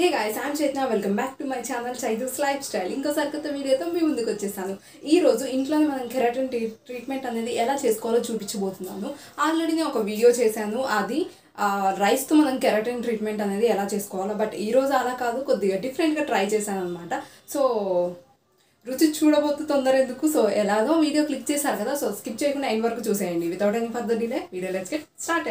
hey guys I'm Chaitanya welcome back to my channel Chaitu's lifestyle ఇంకోసారి కొత్త వీడియోతో మీ ముందుకు వచ్చేసాను ఈ రోజు ఇంట్లోనే మనం కెరాటిన్ ట్రీట్మెంట్ అనేది ఎలా చేసుకోవాలో చూపించబోతున్నాను ఆల్రెడీ నేను ఒక వీడియో చేశాను అది రైస్తో మనం కెరాటిన్ ట్రీట్మెంట్ అనేది ఎలా చేసుకోవాలో బట్ ఈ రోజు అలా కాదు కొద్దిగా డిఫరెంట్గా ట్రై చేశాను అనమాట సో రుచి చూడబోతు తొందర ఎందుకు సో ఎలాగో వీడియో క్లిక్ చేశారు కదా సో స్కిప్ చేయకుండా ఎండ్ వరకు చూసేయండి without any further delay video let's get start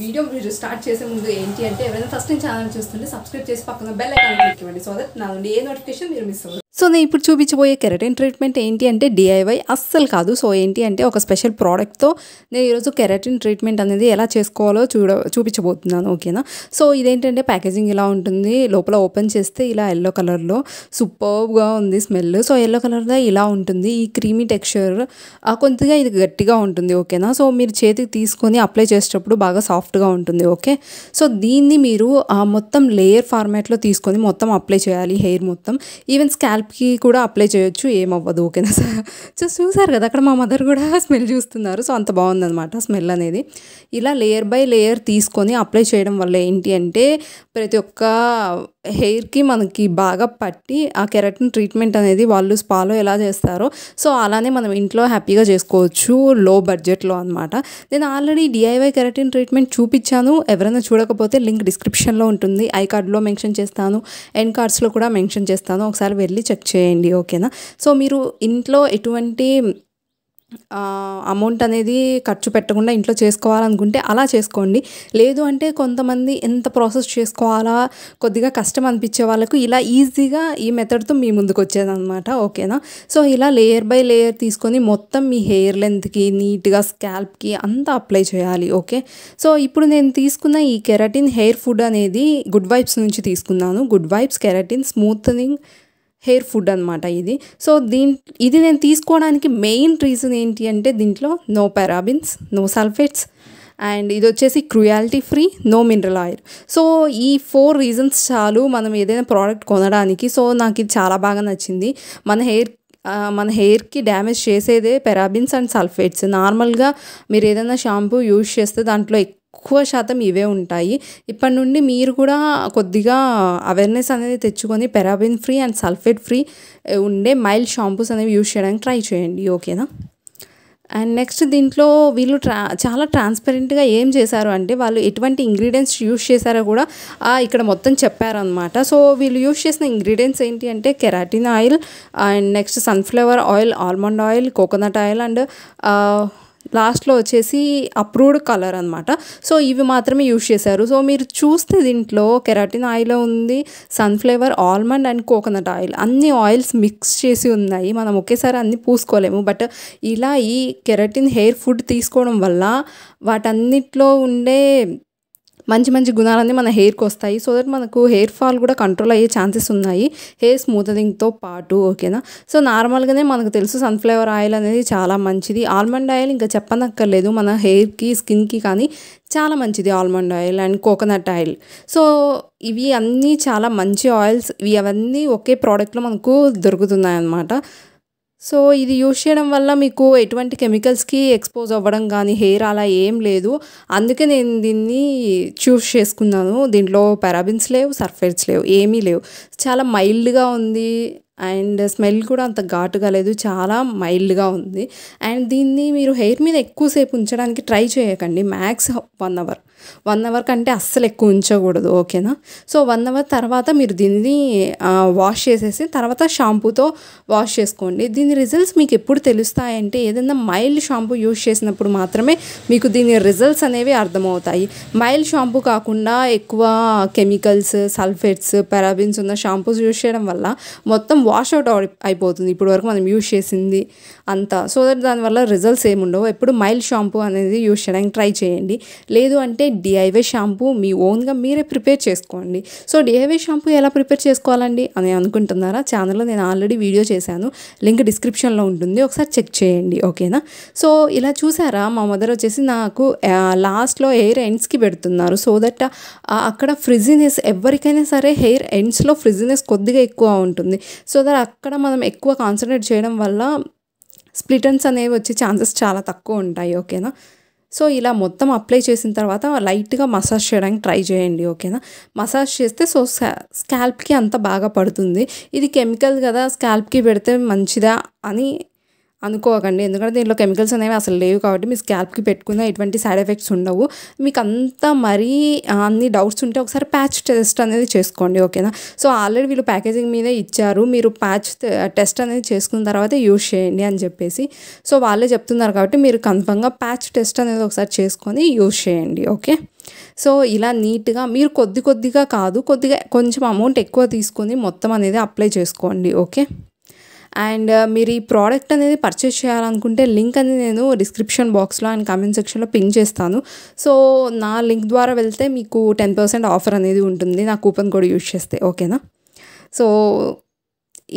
video మీరు స్టార్ట్ చేసే ముందు ఏంటి అంటే ఎవరైనా ఫస్ట్ నేను ఛానల్ చూస్తుంటే సబ్స్క్రైబ్ చేసి పక్కన బెల్ ఐకాన్ క్లిక్ ఇవ్వండి సో దట్ నా నుండి ఏ నోటిఫికేషన్ మీరు మిస్ అవ్వదు సో నేను ఇప్పుడు చూపించబోయే కెరటిన్ ట్రీట్మెంట్ ఏంటి అంటే డిఐవై అస్సలు కాదు సో ఏంటి అంటే ఒక స్పెషల్ ప్రోడక్ట్తో నేను ఈరోజు కెరటిన్ ట్రీట్మెంట్ అనేది ఎలా చేసుకోవాలో చూడ చూపించబోతున్నాను ఓకేనా సో ఇదేంటంటే ప్యాకేజింగ్ ఇలా ఉంటుంది లోపల ఓపెన్ చేస్తే ఇలా ఎల్లో కలర్లో సూపర్గా ఉంది స్మెల్ సో ఎల్లో కలర్లో ఇలా ఉంటుంది ఈ క్రీమీ టెక్స్చర్ కొద్దిగా ఇది గట్టిగా ఉంటుంది ఓకేనా సో మీరు చేతికి తీసుకొని అప్లై చేసేటప్పుడు బాగా సాఫ్ట్ సాఫ్ట్గా ఉంటుంది ఓకే సో దీన్ని మీరు మొత్తం లేయర్ ఫార్మాట్లో తీసుకొని మొత్తం అప్లై చేయాలి హెయిర్ మొత్తం ఈవెన్ స్కాల్ప్కి కూడా అప్లై చేయొచ్చు ఏమవ్వదు ఓకేనా సార్ జస్ట్ చూసారు కదా అక్కడ మా మదర్ కూడా స్మెల్ చూస్తున్నారు సో అంత బాగుందనమాట స్మెల్ అనేది ఇలా లేయర్ బై లేయర్ తీసుకొని అప్లై చేయడం వల్ల ఏంటి అంటే ప్రతి ఒక్క హెయిర్కి మనకి బాగా పట్టి ఆ కెరటిన్ ట్రీట్మెంట్ అనేది వాళ్ళు స్పాలో ఎలా చేస్తారో సో అలానే మనం ఇంట్లో హ్యాపీగా చేసుకోవచ్చు లో బడ్జెట్లో అనమాట నేను ఆల్రెడీ డిఐవై కెరటిన్ ట్రీట్మెంట్ చూపించాను ఎవరైనా చూడకపోతే లింక్ డిస్క్రిప్షన్లో ఉంటుంది ఐ కార్డ్లో మెన్షన్ చేస్తాను ఎండ్ కార్డ్స్లో కూడా మెన్షన్ చేస్తాను ఒకసారి వెళ్ళి చెక్ చేయండి ఓకేనా సో మీరు ఇంట్లో ఎటువంటి అమౌంట్ అనేది ఖర్చు పెట్టకుండా ఇంట్లో చేసుకోవాలనుకుంటే అలా చేసుకోండి లేదు అంటే కొంతమంది ఎంత ప్రాసెస్ చేసుకోవాలా కొద్దిగా కష్టం అనిపించే వాళ్ళకు ఇలా ఈజీగా ఈ మెథడ్తో మీ ముందుకు వచ్చేదన్నమాట ఓకేనా సో ఇలా లేయర్ బై లేయర్ తీసుకొని మొత్తం మీ హెయిర్ లెంత్కి నీట్గా స్కాల్ప్కి అంతా అప్లై చేయాలి ఓకే సో ఇప్పుడు నేను తీసుకున్న ఈ కెరటిన్ హెయిర్ ఫుడ్ అనేది గుడ్ వైబ్స్ నుంచి తీసుకున్నాను Good Vibes keratin smoothening hair food అనమాట ఇది సో దీన్ ఇది నేను తీసుకోవడానికి మెయిన్ రీజన్ ఏంటి అంటే దీంట్లో no parabens no sulphates and ఇది వచ్చేసి cruelty free no mineral oil so ఈ ఫోర్ రీజన్స్ చాలు మనం ఏదైనా ప్రోడక్ట్ కొనడానికి సో నాకు ఇది చాలా బాగా నచ్చింది మన హెయిర్ మన హెయిర్కి డ్యామేజ్ చేసేదే పెరాబిన్స్ అండ్ సల్ఫేట్స్ నార్మల్గా మీరు ఏదైనా షాంపూ యూజ్ చేస్తే దాంట్లో ఎక్కువ శాతం ఇవే ఉంటాయి ఇప్పటి నుండి మీరు కూడా కొద్దిగా అవేర్నెస్ అనేది తెచ్చుకొని paraben free and sulphate free ఉండే మైల్డ్ షాంపూస్ అనేవి యూజ్ చేయడానికి ట్రై చేయండి ఓకేనా అండ్ నెక్స్ట్ దీంట్లో వీళ్ళు ట్రా చాలా ట్రాన్స్పరెంట్గా ఏం చేశారు అంటే వాళ్ళు ఎటువంటి ఇంగ్రీడియంట్స్ యూస్ చేశారో కూడా ఇక్కడ మొత్తం చెప్పారనమాట సో వీళ్ళు యూస్ చేసిన ఇంగ్రీడియంట్స్ ఏంటి అంటే keratin oil and next sunflower oil almond oil coconut oil and లాస్ట్లో వచ్చేసి అప్రూవ్డ్ కలర్ అనమాట సో ఇవి మాత్రమే యూజ్ చేశారు సో మీరు చూస్తే దీంట్లో కెరాటిన్ ఆయిల్ ఉంది sunflower almond and coconut oil అన్ని ఆయిల్స్ మిక్స్ చేసి ఉన్నాయి మనం ఒకేసారి అన్ని పూసుకోలేము బట్ ఇలా ఈ కెరాటిన్ హెయిర్ ఫుడ్ తీసుకోవడం వల్ల వాటన్నిట్లో ఉండే మంచి మంచి గుణాలన్నీ మన హెయిర్కి వస్తాయి సో దట్ మనకు హెయిర్ ఫాల్ కూడా కంట్రోల్ అయ్యే ఛాన్సెస్ ఉన్నాయి హెయిర్ స్మూతనింగ్తో పాటు ఓకేనా సో నార్మల్గానే మనకు తెలుసు సన్ఫ్లవర్ ఆయిల్ అనేది చాలా మంచిది ఆల్మండ్ ఆయిల్ ఇంకా చెప్పనక్కర్లేదు మన హెయిర్కి స్కిన్కి కానీ చాలా మంచిది almond oil and coconut oil so ఇవి అన్నీ చాలా మంచి ఆయిల్స్ ఇవి అవన్నీ ఒకే ప్రోడక్ట్లో మనకు దొరుకుతున్నాయి అన్నమాట సో ఇది యూజ్ చేయడం వల్ల మీకు ఎటువంటి కెమికల్స్కి ఎక్స్పోజ్ అవ్వడం కానీ హెయిర్ అలా ఏం లేదు అందుకే నేను దీన్ని చూస్ చేసుకున్నాను దీంట్లో పెరాబిన్స్ లేవు సర్ఫేట్స్ లేవు ఏమీ లేవు చాలా మైల్డ్గా ఉంది అండ్ స్మెల్ కూడా అంత ఘాటుగా లేదు చాలా మైల్డ్గా ఉంది అండ్ దీన్ని మీరు హెయిర్ మీద ఎక్కువసేపు ఉంచడానికి ట్రై చేయకండి max one hour one hour కంటే అస్సలు ఎక్కువ ఉంచకూడదు ఓకేనా సో వన్ అవర్ తర్వాత మీరు దీన్ని వాష్ చేసేసి తర్వాత షాంపూతో వాష్ చేసుకోండి దీని రిజల్ట్స్ మీకు ఎప్పుడు తెలుస్తాయంటే ఏదైనా మైల్డ్ షాంపూ యూజ్ చేసినప్పుడు మాత్రమే మీకు దీని రిజల్ట్స్ అనేవి అర్థమవుతాయి మైల్డ్ షాంపూ కాకుండా ఎక్కువ కెమికల్స్ సల్ఫేట్స్ పెరాబిన్స్ ఉన్న షాంపూస్ యూజ్ చేయడం వల్ల మొత్తం వాష్ అవుట్ అయిపోతుంది ఇప్పుడు వరకు మనం యూజ్ చేసింది అంతా సో దట్ దానివల్ల రిజల్ట్స్ ఏముండవు ఎప్పుడు మైల్డ్ షాంపూ అనేది యూజ్ చేయడానికి ట్రై చేయండి లేదు అంటే డిఐవై షాంపూ మీ ఓన్గా మీరే ప్రిపేర్ చేసుకోండి సో డిఐవై షాంపూ ఎలా ప్రిపేర్ చేసుకోవాలండి అని అనుకుంటున్నారా ఛానల్లో నేను ఆల్రెడీ వీడియో చేశాను లింక్ డిస్క్రిప్షన్లో ఉంటుంది ఒకసారి చెక్ చేయండి ఓకేనా సో ఇలా చూసారా మా మదర్ వచ్చేసి నాకు లాస్ట్లో హెయిర్ ఎండ్స్కి పెడుతున్నారు సో దట్ అక్కడ ఫ్రిజినెస్ ఎవరికైనా సరే హెయిర్ ఎండ్స్లో ఫ్రిజినెస్ కొద్దిగా ఎక్కువ ఉంటుంది సో దట్ అక్కడ మనం ఎక్కువ కాన్సన్ట్రేట్ చేయడం వల్ల స్ప్లిటన్స్ అనేవి వచ్చే ఛాన్సెస్ చాలా తక్కువ ఉంటాయి ఓకేనా సో ఇలా మొత్తం అప్లై చేసిన తర్వాత లైట్గా మసాజ్ చేయడానికి ట్రై చేయండి ఓకేనా మసాజ్ చేస్తే సో స్కాల్ప్కి అంత బాగా పడుతుంది ఇది కెమికల్ కదా స్కాల్ప్కి పెడితే మంచిదా అని అనుకోకండి ఎందుకంటే దీంట్లో కెమికల్స్ అనేవి అసలు లేవు కాబట్టి మీ స్కాల్ప్కి పెట్టుకున్న ఎటువంటి సైడ్ ఎఫెక్ట్స్ ఉండవు మీకు అంతా మరీ అన్ని డౌట్స్ ఉంటే ఒకసారి ప్యాచ్ టెస్ట్ అనేది చేసుకోండి ఓకేనా సో ఆల్రెడీ వీళ్ళు ప్యాకేజింగ్ మీదే ఇచ్చారు మీరు ప్యాచ్ టెస్ట్ అనేది చేసుకున్న తర్వాత యూజ్ చేయండి అని చెప్పేసి సో వాళ్ళే చెప్తున్నారు కాబట్టి మీరు కన్ఫర్మ్గా ప్యాచ్ టెస్ట్ అనేది ఒకసారి చేసుకొని యూజ్ చేయండి ఓకే సో ఇలా నీట్గా మీరు కొద్ది కొద్దిగా కాదు కొద్దిగా కొంచెం అమౌంట్ ఎక్కువ తీసుకొని మొత్తం అనేది అప్లై చేసుకోండి ఓకే అండ్ మీరు ఈ ప్రోడక్ట్ అనేది పర్చేస్ చేయాలనుకుంటే లింక్ అనేది నేను డిస్క్రిప్షన్ బాక్స్లో అండ్ కామెంట్ సెక్షన్లో పిన్ చేస్తాను సో నా లింక్ ద్వారా వెళ్తే మీకు టెన్ పర్సెంట్ ఆఫర్ అనేది ఉంటుంది నా కూపన్ కూడా యూజ్ చేస్తే ఓకేనా సో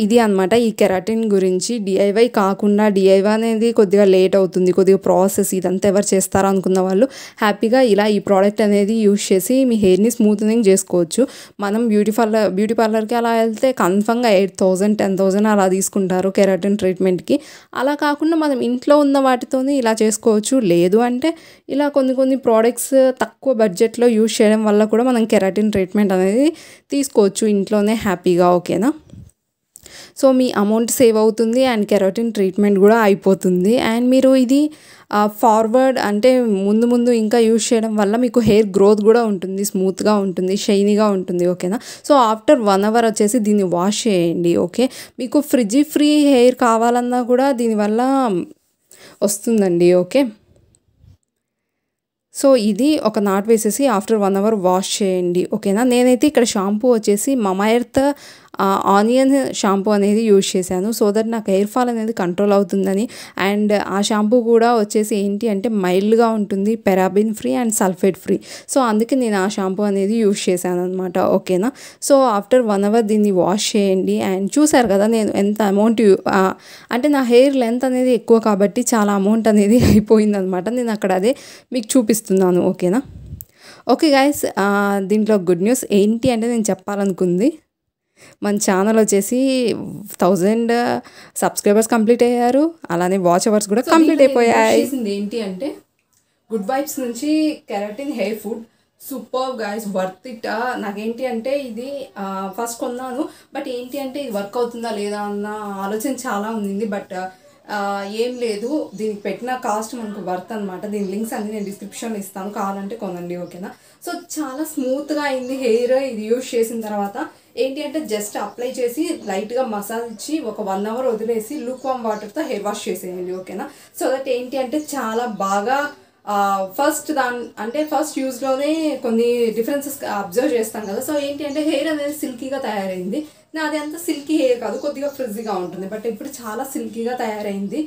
ఇది అనమాట ఈ కెరాటిన్ గురించి డిఐవై కాకుండా డిఐవై అనేది కొద్దిగా లేట్ అవుతుంది కొద్దిగా ప్రాసెస్ ఇదంతా ఎవరు చేస్తారో అనుకున్న వాళ్ళు హ్యాపీగా ఇలా ఈ ప్రోడక్ట్ అనేది యూస్ చేసి మీ హెయిర్ని స్మూత్నింగ్ చేసుకోవచ్చు మనం బ్యూటీ పార్లర్ బ్యూటీ పార్లర్కి అలా వెళ్తే కన్ఫర్మ్గా ఎయిట్ థౌజండ్ టెన్ థౌజండ్ అలా తీసుకుంటారు కెరాటిన్ ట్రీట్మెంట్కి అలా కాకుండా మనం ఇంట్లో ఉన్న వాటితోనే ఇలా చేసుకోవచ్చు లేదు అంటే ఇలా కొన్ని కొన్ని ప్రోడక్ట్స్ తక్కువ బడ్జెట్లో యూజ్ చేయడం వల్ల కూడా మనం కెరాటిన్ ట్రీట్మెంట్ అనేది తీసుకోవచ్చు ఇంట్లోనే హ్యాపీగా ఓకేనా సో మీ అమౌంట్ సేవ్ అవుతుంది అండ్ కెరోటిన్ ట్రీట్మెంట్ కూడా అయిపోతుంది అండ్ మీరు ఇది ఫార్వర్డ్ అంటే ముందు ముందు ఇంకా యూజ్ చేయడం వల్ల మీకు హెయిర్ గ్రోత్ కూడా ఉంటుంది స్మూత్గా ఉంటుంది షైనీగా ఉంటుంది ఓకేనా సో ఆఫ్టర్ వన్ అవర్ వచ్చేసి దీన్ని వాష్ చేయండి ఓకే మీకు ఫ్రిడ్జ్ ఫ్రీ హెయిర్ కావాలన్నా కూడా దీనివల్ల వస్తుందండి ఓకే సో ఇది ఒక నాట్ వేసేసి ఆఫ్టర్ వన్ అవర్ వాష్ చేయండి ఓకేనా నేనైతే ఇక్కడ షాంపూ వచ్చేసి మమాయర్త్ ఆనియన్ షాంపూ అనేది యూజ్ చేశాను సో దట్ నాకు హెయిర్ ఫాల్ అనేది కంట్రోల్ అవుతుందని అండ్ ఆ షాంపూ కూడా వచ్చేసి ఏంటి అంటే మైల్డ్గా ఉంటుంది paraben free and sulphate free so అందుకే నేను ఆ షాంపూ అనేది యూజ్ చేశాను అనమాట ఓకేనా సో ఆఫ్టర్ వన్ అవర్ దీన్ని వాష్ చేయండి అండ్ చూసారు కదా నేను ఎంత అమౌంట్ అంటే నా హెయిర్ లెంత్ అనేది ఎక్కువ కాబట్టి చాలా అమౌంట్ అనేది అయిపోయిందనమాట నేను అక్కడ అదే మీకు చూపిస్తున్నాను ఓకేనా ఓకే గాయస్ దీంట్లో గుడ్ న్యూస్ ఏంటి అంటే నేను చెప్పాలనుకుంది మన ఛానల్ వచ్చేసి థౌజండ్ సబ్స్క్రైబర్స్ కంప్లీట్ అయ్యారు అలానే వాచ్ అవర్స్ కూడా కంప్లీట్ అయిపోయాయి ఏంటి అంటే గుడ్ వైబ్స్ నుంచి keratin hair food super guys worth it నాకేంటి అంటే ఇది ఫస్ట్ కొన్నాను బట్ ఏంటి అంటే ఇది వర్క్ అవుతుందా లేదా అన్న ఆలోచన చాలా ఉంది బట్ ఏం లేదు దీనికి పెట్టిన కాస్ట్ మనకు వర్త్ అనమాట దీని లింక్స్ అన్ని నేను డిస్క్రిప్షన్లో ఇస్తాను కావాలంటే కొనండి ఓకేనా సో చాలా స్మూత్గా అయింది హెయిర్ ఇది యూజ్ చేసిన తర్వాత ఏంటి అంటే జస్ట్ అప్లై చేసి లైట్గా మసాజ్ ఇచ్చి ఒక వన్ అవర్ వదిలేసి లూక్ వామ్ వాటర్తో హెయిర్ వాష్ చేసేయండి ఓకేనా సో దట్ ఏంటి అంటే చాలా బాగా ఫస్ట్ దాని అంటే ఫస్ట్ యూజ్లోనే కొన్ని డిఫరెన్సెస్ అబ్జర్వ్ చేస్తాం కదా సో ఏంటి అంటే హెయిర్ అనేది సిల్కీగా తయారైంది అది అంత సిల్కీ హెయిర్ కాదు కొద్దిగా ఫ్రిజ్గా ఉంటుంది బట్ ఇప్పుడు చాలా సిల్కీగా తయారైంది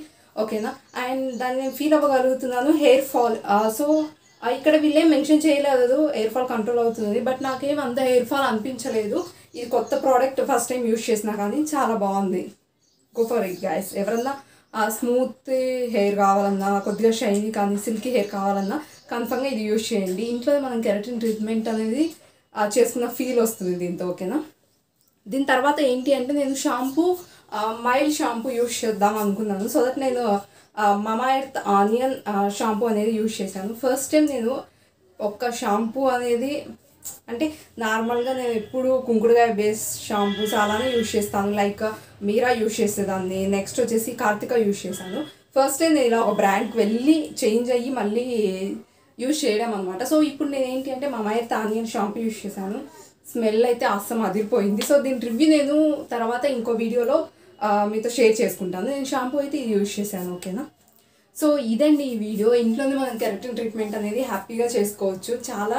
ఓకేనా అండ్ దాన్ని నేను ఫీల్ అవ్వగలుగుతున్నాను హెయిర్ ఫాల్ సో ఇక్కడ వీళ్ళే మెన్షన్ చేయలేదు హెయిర్ ఫాల్ కంట్రోల్ అవుతుంది బట్ నాకేం అంత హెయిర్ ఫాల్ అనిపించలేదు ఇది కొత్త ప్రోడక్ట్ ఫస్ట్ టైం యూజ్ చేసినా కానీ చాలా బాగుంది గో ఫర్ ఇట్ గైస్ ఎవరన్నా స్మూత్ హెయిర్ కావాలన్నా కొద్దిగా షైనీ కానీ సిల్కీ హెయిర్ కావాలన్నా కన్ఫర్మ్గా ఇది యూజ్ చేయండి ఇంట్లో మనం కెరటిన్ ట్రీట్మెంట్ అనేది చేసుకున్న ఫీల్ వస్తుంది దీంతో ఓకేనా దీని తర్వాత ఏంటి అంటే నేను షాంపూ మైల్డ్ షాంపూ యూజ్ చేద్దాం అనుకున్నాను సో దట్ నేను ఎర్త్ ఆనియన్ షాంపూ అనేది యూజ్ చేశాను ఫస్ట్ టైం నేను ఒక్క షాంపూ అనేది అంటే నార్మల్గా నేను ఎప్పుడు కుంకుడుగాయ బేస్ షాంపూస్ అలానే యూజ్ చేస్తాను లైక్ మీరా యూజ్ చేసేదాన్ని నెక్స్ట్ వచ్చేసి కార్తిక యూజ్ చేశాను ఫస్ట్ నేను ఇలా ఒక బ్రాండ్కి వెళ్ళి చేంజ్ అయ్యి మళ్ళీ యూజ్ చేయడం అనమాట సో ఇప్పుడు నేను ఏంటి అంటే మా మాయ తానియన్ షాంపూ యూజ్ చేశాను స్మెల్ అయితే అస్సం అదిరిపోయింది సో దీని రివ్యూ నేను తర్వాత ఇంకో వీడియోలో మీతో షేర్ చేసుకుంటాను నేను షాంపూ అయితే ఇది యూజ్ చేశాను ఓకేనా సో ఇదండి ఈ వీడియో ఇంట్లోనే మనం కెరటిన్ ట్రీట్మెంట్ అనేది హ్యాపీగా చేసుకోవచ్చు చాలా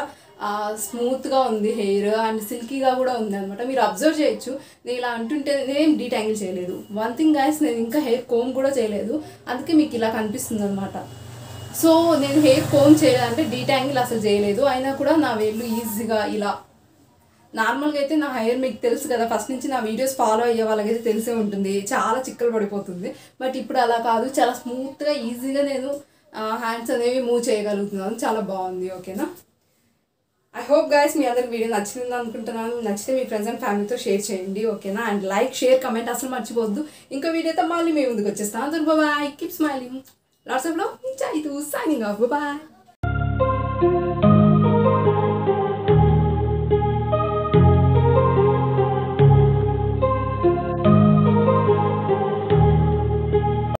స్మూత్గా ఉంది హెయిర్ అండ్ సిల్కీగా కూడా ఉంది అనమాట మీరు అబ్జర్వ్ చేయొచ్చు నేను ఇలా అంటుంటే నేనేం డీటాంగిల్ చేయలేదు వన్ థింగ్ గాయస్ నేను ఇంకా హెయిర్ కోమ్ కూడా చేయలేదు అందుకే మీకు ఇలా కనిపిస్తుంది అనమాట సో నేను హెయిర్ కోమ్ చేయాలంటే డీటాంగిల్ అసలు చేయలేదు అయినా కూడా నా వేర్లు ఈజీగా ఇలా నార్మల్గా అయితే నా హెయిర్ మీకు తెలుసు కదా ఫస్ట్ నుంచి నా వీడియోస్ ఫాలో అయ్యే వాళ్ళకైతే తెలిసే ఉంటుంది చాలా చిక్కలు పడిపోతుంది బట్ ఇప్పుడు అలా కాదు చాలా స్మూత్గా ఈజీగా నేను హ్యాండ్స్ అనేవి మూవ్ చేయగలుగుతున్నాను చాలా బాగుంది ఓకేనా ఐ హోప్ గైస్ మీ అందరికి వీడియో నచ్చింది అనుకుంటున్నాను నచ్చితే మీ ఫ్రెండ్స్ అండ్ ఫ్యామిలీతో షేర్ చేయండి ఓకేనా అండ్ లైక్ షేర్ కమెంట్ అసలు మర్చిపోద్దు ఇంకో అయితే మళ్ళీ మేము ముందుకు వచ్చేస్తాను బాయ్ కీప్ స్మైలింగ్ వాట్సాప్లో ఇది సైనింగ్ ఆఫ్ బాయ్